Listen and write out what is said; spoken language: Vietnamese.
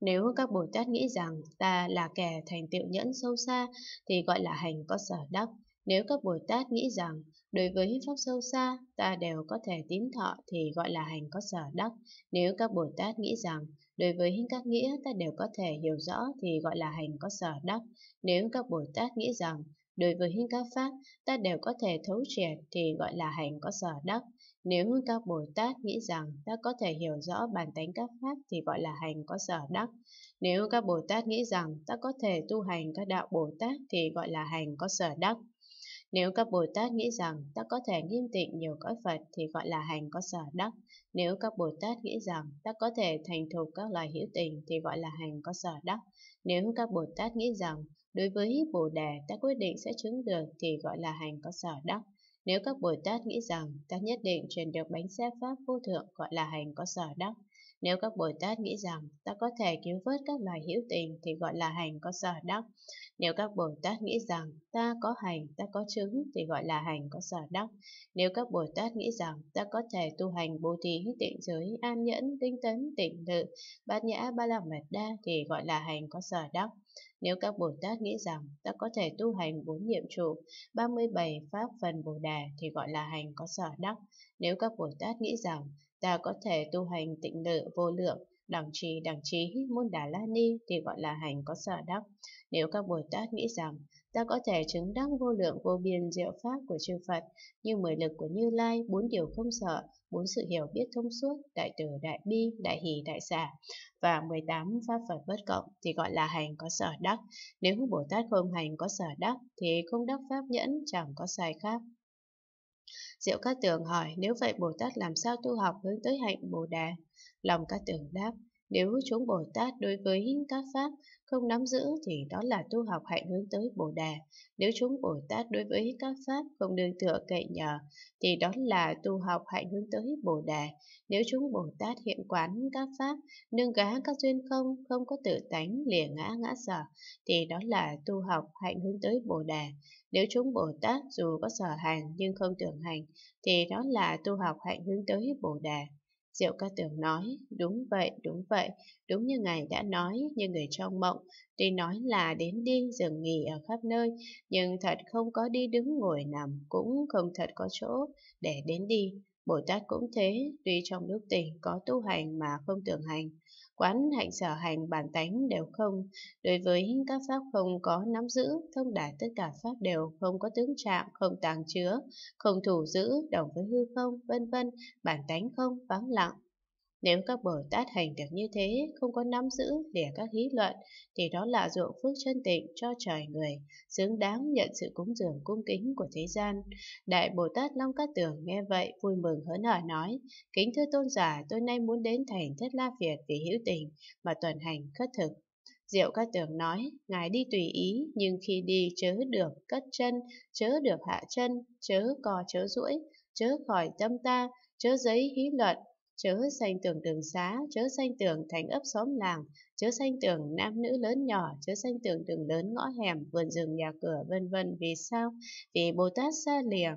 Nếu các Bồ Tát nghĩ rằng ta là kẻ thành tựu nhẫn sâu xa thì gọi là hành có sở đắc. Nếu các Bồ Tát nghĩ rằng đối với pháp sâu xa ta đều có thể tín thọ thì gọi là hành có sở đắc. Nếu các Bồ Tát nghĩ rằng đối với các nghĩa ta đều có thể hiểu rõ thì gọi là hành có sở đắc. Nếu các Bồ Tát nghĩ rằng đối với các pháp ta đều có thể thấu triệt thì gọi là hành có sở đắc. Nếu các Bồ Tát nghĩ rằng ta có thể hiểu rõ bản tánh các Pháp thì gọi là hành có sở đắc. Nếu các Bồ Tát nghĩ rằng ta có thể tu hành các đạo Bồ Tát thì gọi là hành có sở đắc. Nếu các Bồ Tát nghĩ rằng ta có thể nghiêm tịnh nhiều cõi Phật thì gọi là hành có sở đắc. Nếu các Bồ Tát nghĩ rằng ta có thể thành thục các loài hữu tình thì gọi là hành có sở đắc. Nếu các Bồ Tát nghĩ rằng đối với Bồ Đề ta quyết định sẽ chứng được thì gọi là hành có sở đắc. Nếu các Bồ Tát nghĩ rằng ta nhất định truyền được bánh xe Pháp vô thượng gọi là hành có sở đắc, nếu các Bồ Tát nghĩ rằng ta có thể cứu vớt các loài hữu tình thì gọi là hành có sở đắc. Nếu các Bồ Tát nghĩ rằng ta có hành, ta có chứng thì gọi là hành có sở đắc. Nếu các Bồ Tát nghĩ rằng ta có thể tu hành bố thí, tịnh giới, an nhẫn, tinh tấn, tỉnh tự bát nhã, ba la mật đa thì gọi là hành có sở đắc. Nếu các Bồ Tát nghĩ rằng ta có thể tu hành bốn nhiệm trụ, 37 pháp phần Bồ Đà thì gọi là hành có sở đắc. Nếu các Bồ Tát nghĩ rằng ta có thể tu hành tịnh lự vô lượng, đẳng trì, đẳng trí, môn đà la ni thì gọi là hành có sở đắc. Nếu các Bồ Tát nghĩ rằng ta có thể chứng đắc vô lượng vô biên diệu pháp của chư Phật như mười lực của Như Lai, bốn điều không sợ, bốn sự hiểu biết thông suốt, đại từ, đại bi, đại hỷ, đại xả và 18 pháp Phật bất cộng thì gọi là hành có sở đắc. Nếu Bồ Tát không hành có sở đắc thì không đắc pháp nhẫn chẳng có sai khác. Diệu Cát Tường hỏi, nếu vậy Bồ Tát làm sao tu học hướng tới hạnh Bồ Đà? Lòng Cát Tường đáp, nếu chúng Bồ Tát đối với các Pháp không nắm giữ thì đó là tu học hạnh hướng tới Bồ Đà. Nếu chúng Bồ Tát đối với các Pháp không nương tựa cậy nhờ thì đó là tu học hạnh hướng tới Bồ Đà. Nếu chúng Bồ Tát hiện quán các Pháp nương gá các duyên không, không có tự tánh lìa ngã ngã sở thì đó là tu học hạnh hướng tới Bồ Đà. Nếu chúng Bồ Tát dù có sở hành nhưng không tưởng hành thì đó là tu học hạnh hướng tới Bồ Đà. Diệu ca tưởng nói, đúng vậy, đúng vậy, đúng như ngài đã nói, như người trong mộng. Tuy nói là đến đi, dừng nghỉ ở khắp nơi, nhưng thật không có đi đứng ngồi nằm, cũng không thật có chỗ để đến đi. Bồ Tát cũng thế, tuy trong lúc tỉnh có tu hành mà không tưởng hành, quán hạnh sở hành bản tánh đều không, đối với các pháp không có nắm giữ, thông đạt tất cả pháp đều không có tướng trạng, không tàng chứa, không thủ giữ, đồng với hư không, vân vân, bản tánh không, vắng lặng, nếu các Bồ Tát hành được như thế, không có nắm giữ lìa các hí luận, thì đó là ruộng phước chân tịnh cho trời người, xứng đáng nhận sự cúng dường cung kính của thế gian. Đại Bồ Tát Long Cát Tường nghe vậy vui mừng hớn hở nói, kính thưa tôn giả, tôi nay muốn đến thành thất la Việt vì hữu tình mà tuần hành khất thực. Diệu Cát Tường nói, Ngài đi tùy ý, nhưng khi đi chớ được cất chân, chớ được hạ chân, chớ cò chớ duỗi, chớ khỏi tâm ta, chớ giấy hí luận, chớ xanh tường đường xá, chớ xanh tường thành ấp xóm làng, chớ xanh tường nam nữ lớn nhỏ, chớ xanh tường đường lớn ngõ hẻm, vườn rừng nhà cửa vân vân. Vì sao? Vì Bồ Tát xa lìa,